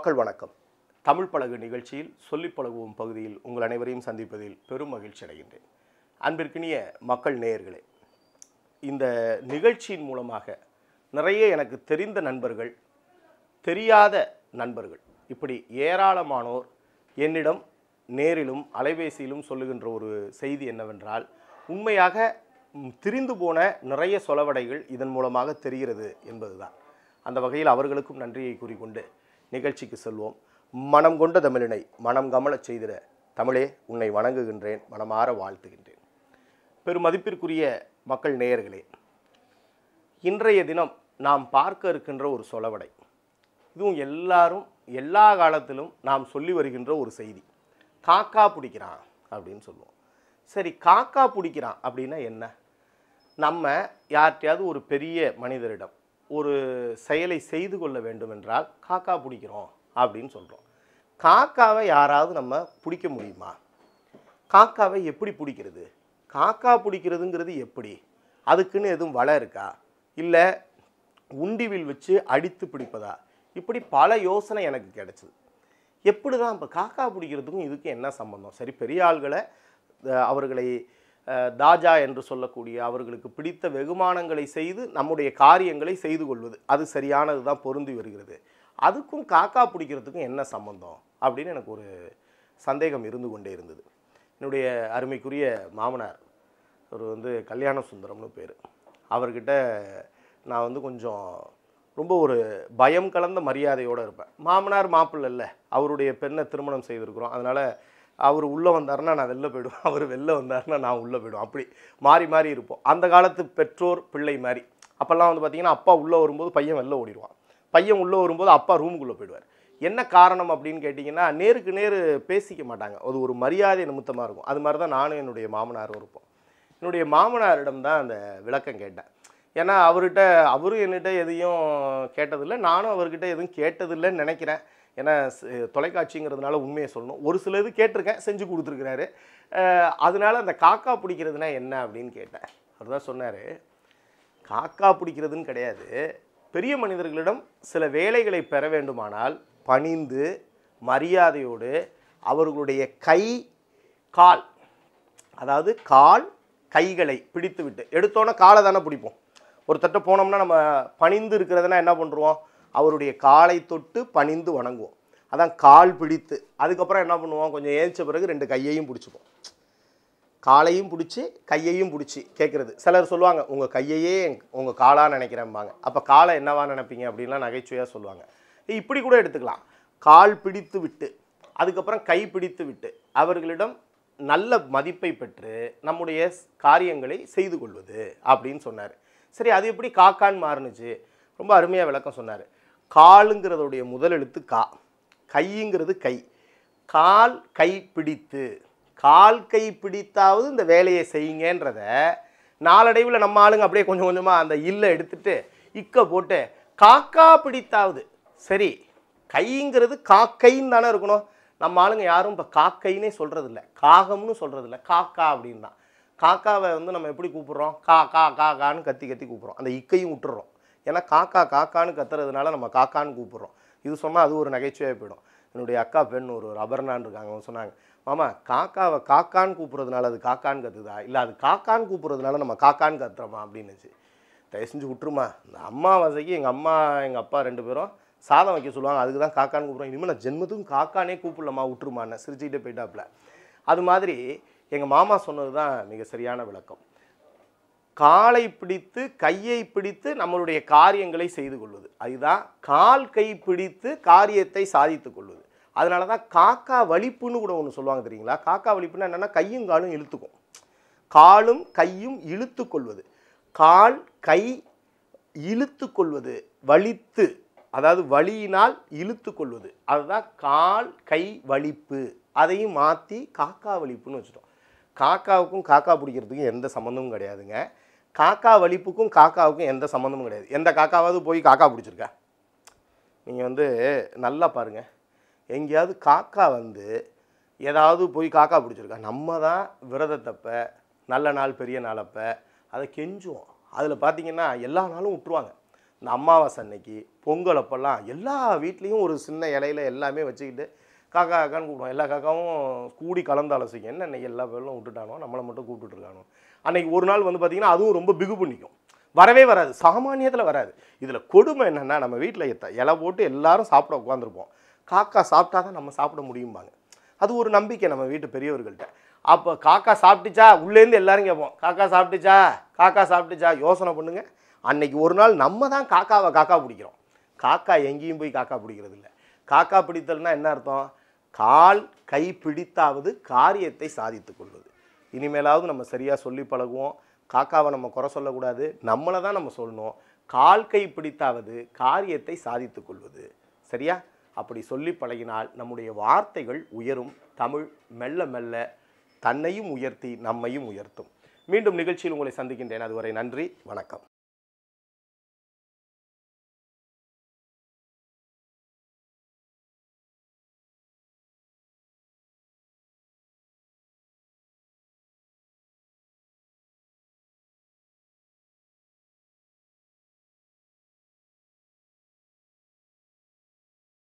மக்கள் வணக்கம் தமிழ் பழகு நிகழ்ச்சியில் சொல்லி பழகுவோம் பகுதியில் உங்கள் அனைவரையும் சந்திப்பதில் பெரும் மகிழ்ச்சி அடைகின்றேன் அன்பிற்கினிய மக்கள் நேயர்களே இந்த நிகழ்ச்சியின் மூலமாக நிறைய எனக்கு தெரிந்த நண்பர்கள் தெரியாத நண்பர்கள் இப்படி ஏராளமானோர் என்னிடம் நேரிலும் அலைபேசியிலும் சொல்லுகின்ற ஒரு செய்தி என்னவென்றால் உண்மையாக திரிந்து போன நிறைய சொலவடைகள் இதன் மூலமாக தெரிகிறது என்பதுதான் அந்த வகையில் அவர்களுக்கும் நன்றியை கூறிக்கொண்டு நிகழ்ச்சிக்கு செல்வோம் மனம் கொண்ட தமிழினை மனம் கமலச் செய்திட தமிழே உன்னை வணங்குகின்றேன் மனமாற வாழ்த்துகின்றேன் பெருமதிப்பிற்குரிய மக்கள் நேயர்களே இன்றைய தினம் நாம் பார்க்க இருக்கின்ற ஒரு சொலவடை இதுவும் எல்லாரும் எல்லா காலத்திலும் நாம் சொல்லி வருகின்ற ஒரு செய்தி காக்கா பிடிக்கிறான் அப்படின்னு சொல்லுவோம் சரி காக்கா பிடிக்கிறான் அப்படின்னா என்ன நம்ம யார்கிட்டையாவது ஒரு பெரிய மனிதரிடம் ஒரு செயலை செய்து கொள்ள வேண்டும் என்றால் காக்கா பிடிக்கிறோம் அப்படின்னு சொல்கிறோம் காக்காவை யாராவது நம்ம பிடிக்க முடியுமா காக்காவை எப்படி பிடிக்கிறது காக்கா பிடிக்கிறதுங்கிறது எப்படி அதுக்குன்னு எதுவும் வலை இருக்கா இல்லை உண்டிவில் வச்சு அடித்து பிடிப்பதா இப்படி பல யோசனை எனக்கு கிடச்சிது எப்படி தான் இப்போ காக்கா பிடிக்கிறதுக்கும் இதுக்கு என்ன சம்மந்தம் சரி பெரிய ஆள்களை அவர்களை தாஜா என்று சொல்லக்கூடிய அவர்களுக்கு பிடித்த வெகுமானங்களை செய்து நம்முடைய காரியங்களை செய்து கொள்வது அது சரியானது தான் பொருந்தி வருகிறது அதுக்கும் காக்கா பிடிக்கிறதுக்கும் என்ன சம்பந்தம் அப்படின்னு எனக்கு ஒரு சந்தேகம் இருந்து கொண்டே இருந்தது என்னுடைய அருமைக்குரிய மாமனார் அவர் வந்து கல்யாண சுந்தரம்னு பேர் அவர்கிட்ட நான் வந்து கொஞ்சம் ரொம்ப ஒரு பயம் கலந்த மரியாதையோடு இருப்பேன் மாமனார் மாப்பிள்ள இல்லை அவருடைய பெண்ணை திருமணம் செய்திருக்கிறோம் அதனால் அவர் உள்ளே வந்தார்னா நான் வெளில போயிடுவேன் அவர் வெளில வந்தார்னா நான் உள்ளே போயிடுவோம் அப்படி மாறி மாறி இருப்போம் அந்த காலத்து பெற்றோர் பிள்ளை மாதிரி அப்போல்லாம் வந்து பார்த்திங்கன்னா அப்பா உள்ளே வரும்போது பையன் வெளில ஓடிடுவான் பையன் உள்ளே வரும்போது அப்பா ரூமுக்குள்ளே போயிடுவார் என்ன காரணம் அப்படின்னு கேட்டிங்கன்னா நேருக்கு நேர் பேசிக்க மாட்டாங்க அது ஒரு மரியாதை நிமித்தமாக இருக்கும் அது மாதிரி தான் நானும் என்னுடைய மாமனாரும் இருப்போம் என்னுடைய மாமனாரிடம் தான் அந்த விளக்கம் கேட்டேன் ஏன்னா அவர்கிட்ட அவரும் என்னிட்ட எதையும் கேட்டதில்லை நானும் அவர்கிட்ட எதுவும் கேட்டதில்லைன்னு நினைக்கிறேன் ஏன்னா தொலைக்காட்சிங்கிறதுனால உண்மையை சொல்லணும் ஒரு சில இது கேட்டிருக்கேன் செஞ்சு கொடுத்துருக்குறாரு அதனால் அந்த காக்கா பிடிக்கிறதுனா என்ன அப்படின்னு கேட்டேன் அவர் தான் சொன்னார் காக்கா பிடிக்கிறதுன்னு கிடையாது பெரிய மனிதர்களிடம் சில வேலைகளை பெற வேண்டுமானால் பணிந்து மரியாதையோடு அவர்களுடைய கை கால் அதாவது கால் கைகளை பிடித்து விட்டு எடுத்தோன்னே காலை தானே பிடிப்போம் ஒருத்தட்ட போனோம்னா நம்ம பணிந்து இருக்கிறதுனா என்ன பண்ணுறோம் அவருடைய காலை தொட்டு பணிந்து வணங்குவோம் அதான் கால் பிடித்து அதுக்கப்புறம் என்ன பண்ணுவோம் கொஞ்சம் ஏழிச்ச பிறகு ரெண்டு கையையும் பிடிச்சிப்போம் காலையும் பிடிச்சி கையையும் பிடிச்சி கேட்குறது சிலர் சொல்லுவாங்க உங்கள் கையையே உங்கள் காலாக நினைக்கிறேன்பாங்க அப்போ காலை என்னவா நினைப்பீங்க அப்படின்லாம் நகைச்சுவையாக சொல்லுவாங்க இப்படி கூட எடுத்துக்கலாம் கால் பிடித்து விட்டு அதுக்கப்புறம் கை பிடித்து விட்டு அவர்களிடம் நல்ல மதிப்பை பெற்று நம்முடைய காரியங்களை செய்து கொள்வது அப்படின்னு சொன்னார் சரி அது எப்படி காக்கான்னு மாறுனுச்சு ரொம்ப அருமையாக விளக்கம் சொன்னார் காலுங்கிறதுடைய முதல் எழுத்து கா கைங்கிறது கை கால் கை பிடித்து கால் கை பிடித்தாவது இந்த வேலையை செய்யுங்கன்றத நாளடைவில் நம்ம ஆளுங்க அப்படியே கொஞ்சம் கொஞ்சமாக அந்த இல்லை எடுத்துட்டு இக்க போட்டு காக்கா பிடித்தாவது சரி கைங்கிறது காக்கைன்னு தானே இருக்கணும் நம்ம ஆளுங்க யாரும் இப்போ காக்கைன்னே சொல்கிறதில்ல காகம்னு சொல்கிறதில்ல காக்கா அப்படின்னா காக்காவை வந்து நம்ம எப்படி கூப்பிட்றோம் கா கா கா கான்னு கத்தி கத்தி கூப்பிட்றோம் அந்த இக்கையும் விட்டுறோம் ஏன்னா காக்கா காக்கான்னு கத்துறதுனால நம்ம காக்கான்னு கூப்பிட்றோம் இது சொன்னால் அது ஒரு நகைச்சுவையாக போயிடும் என்னுடைய அக்கா பெண் ஒரு ஒரு அபர்ணான் இருக்காங்க அவங்க சொன்னாங்க மாமா காக்காவை காக்கான்னு கூப்பிட்றதுனால அது காக்கான்னு கத்துதா இல்லை அது காக்கான்னு கூப்பிட்றதுனால நம்ம காக்கான்னு கத்துறோமா அப்படின்னுச்சு தயவு செஞ்சு விட்டுருமா இந்த அம்மா வசைக்கு எங்கள் அம்மா எங்கள் அப்பா ரெண்டு பேரும் சாதம் வைக்க சொல்லுவாங்க அதுக்கு தான் காக்கான்னு கூப்பிட்றோம் இனிமேல் நான் ஜென்மத்துக்கும் காக்கானே கூப்பிடலம்மா என்ன சிரிச்சுக்கிட்டே போயிட்டாப்புல அது மாதிரி எங்கள் மாமா சொன்னது தான் மிக சரியான விளக்கம் காலை பிடித்து கையை பிடித்து நம்மளுடைய காரியங்களை செய்து கொள்வது அதுதான் கால் கை பிடித்து காரியத்தை சாதித்து கொள்வது அதனால தான் காக்கா வலிப்புன்னு கூட ஒன்று சொல்லுவாங்க தெரியுங்களா காக்கா வலிப்புன்னா என்னென்னா கையும் காலும் இழுத்துக்கும் காலும் கையும் இழுத்து கொள்வது கால் கை இழுத்து கொள்வது வலித்து அதாவது வலியினால் இழுத்து கொள்வது அதுதான் கால் கை வலிப்பு அதையும் மாற்றி காக்கா வலிப்புன்னு வச்சுட்டோம் காக்காவுக்கும் காக்கா பிடிக்கிறதுக்கும் எந்த சம்மந்தமும் கிடையாதுங்க காக்கா வலிப்புக்கும் காக்காவுக்கும் எந்த சம்மந்தமும் கிடையாது எந்த காக்காவது போய் காக்கா பிடிச்சிருக்கா நீங்கள் வந்து நல்லா பாருங்கள் எங்கேயாவது காக்கா வந்து ஏதாவது போய் காக்கா பிடிச்சிருக்கா நம்ம தான் விரதத்தப்போ நல்ல நாள் பெரிய நாள் அப்போ அதை கெஞ்சுவோம் அதில் பார்த்திங்கன்னா எல்லா நாளும் விட்டுருவாங்க இந்த அம்மாவாசை அன்னைக்கு பொங்கல் அப்போல்லாம் எல்லா வீட்லேயும் ஒரு சின்ன இலையில எல்லாமே வச்சுக்கிட்டு காக்காக்கான்னு கூப்பிடுவோம் எல்லா காக்காவும் கூடி கலந்து ஆலோசிக்க என்ன இன்னைக்கு எல்லா பேரும் விட்டுட்டானோ நம்மளை மட்டும் கூப்பிட்டுருக்கானோ அன்னைக்கு ஒரு நாள் வந்து பார்த்திங்கன்னா அதுவும் ரொம்ப பிகு பண்ணிக்கும் வரவே வராது சாமானியத்தில் வராது இதில் கொடுமை என்னென்னா நம்ம வீட்டில் எத்த இலை போட்டு எல்லாரும் சாப்பிட உட்காந்துருப்போம் காக்கா சாப்பிட்டா தான் நம்ம சாப்பிட முடியும்பாங்க அது ஒரு நம்பிக்கை நம்ம வீட்டு பெரியவர்கள்ட்ட அப்போ காக்கா சாப்பிட்டுச்சா உள்ளேருந்து எல்லாரும் கேட்போம் காக்கா சாப்பிட்டுச்சா காக்கா சாப்பிட்டுச்சா யோசனை பண்ணுங்கள் அன்னைக்கு ஒரு நாள் நம்ம தான் காக்காவை காக்கா பிடிக்கிறோம் காக்கா எங்கேயும் போய் காக்கா பிடிக்கிறது இல்லை காக்கா பிடித்தல்னா என்ன அர்த்தம் கால் கை பிடித்தாவது காரியத்தை சாதித்து கொள்வது இனிமேலாவது நம்ம சரியாக சொல்லி பழகுவோம் காக்காவை நம்ம குறை சொல்லக்கூடாது நம்மளை தான் நம்ம சொல்லணும் கால் கை பிடித்தாவது காரியத்தை சாதித்து கொள்வது சரியா அப்படி சொல்லி பழகினால் நம்முடைய வார்த்தைகள் உயரும் தமிழ் மெல்ல மெல்ல தன்னையும் உயர்த்தி நம்மையும் உயர்த்தும் மீண்டும் நிகழ்ச்சியில் உங்களை சந்திக்கின்றேன் அதுவரை நன்றி வணக்கம்